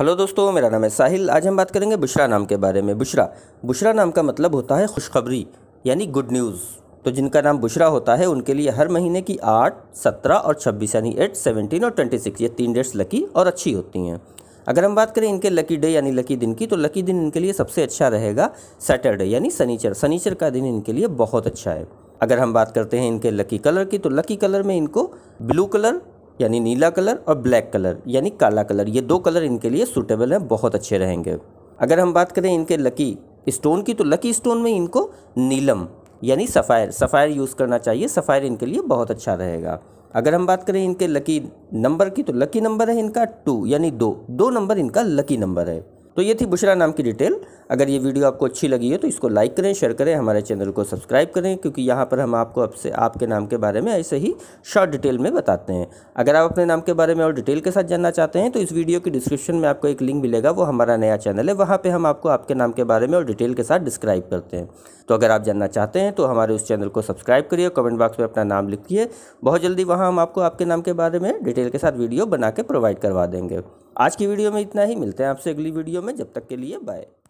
hello दोस्तों मेरा नाम है साहिल आज हम बात करेंगे बुशरा नाम के बारे में बुशरा बुशरा नाम का मतलब होता है खुशखबरी यानी गुड न्यूज़ तो जिनका नाम बुशरा होता है उनके लिए हर महीने की आठ सत्रह और छब्बीस यानी एट सेवेंटीन और ट्वेंटी सिक्स ये तीन डेट्स लकी और अच्छी होती हैं अगर हम बात करें इनके लकी डे यानी लकी दिन की तो लकी दिन इनके लिए सबसे अच्छा रहेगा सैटरडे यानी सनीचर सनीचर का दिन इनके लिए बहुत अच्छा है अगर हम बात करते हैं इनके लकी कलर की तो लकी कलर में इनको ब्लू कलर यानी नीला कलर और ब्लैक कलर यानी काला कलर ये दो कलर इनके लिए सूटेबल हैं बहुत अच्छे रहेंगे अगर हम बात करें इनके लकी स्टोन की तो लकी स्टोन में इनको नीलम यानी सफ़ायर सफ़ायर यूज़ करना चाहिए सफ़ायर इनके लिए बहुत अच्छा रहेगा अगर हम बात करें इनके लकी नंबर की तो लकी नंबर है इनका टू यानी दो दो नंबर इनका लकी नंबर है तो ये थी बुशरा नाम की डिटेल अगर ये वीडियो आपको अच्छी लगी है तो इसको लाइक करें शेयर करें हमारे चैनल को सब्सक्राइब करें क्योंकि यहाँ पर हम आपको आपसे आपके नाम के बारे में ऐसे ही शॉर्ट डिटेल में बताते हैं अगर आप अपने नाम के बारे में और डिटेल के साथ जानना चाहते हैं तो इस वीडियो की डिस्क्रिप्शन में आपको एक लिंक मिलेगा वो हमारा नया चैनल है वहाँ पर हम आपको आपके नाम के बारे में और डिटेल के साथ डिस्क्राइब करते हैं तो अगर आप जानना चाहते हैं तो हमारे उस चैनल को सब्सक्राइब करिए कमेंट बॉक्स में अपना नाम लिखिए बहुत जल्दी वहाँ हम आपको आपके नाम के बारे में डिटेल के साथ वीडियो बना के प्रोवाइड करवा देंगे आज की वीडियो में इतना ही मिलते हैं आपसे अगली वीडियो में जब तक के लिए बाय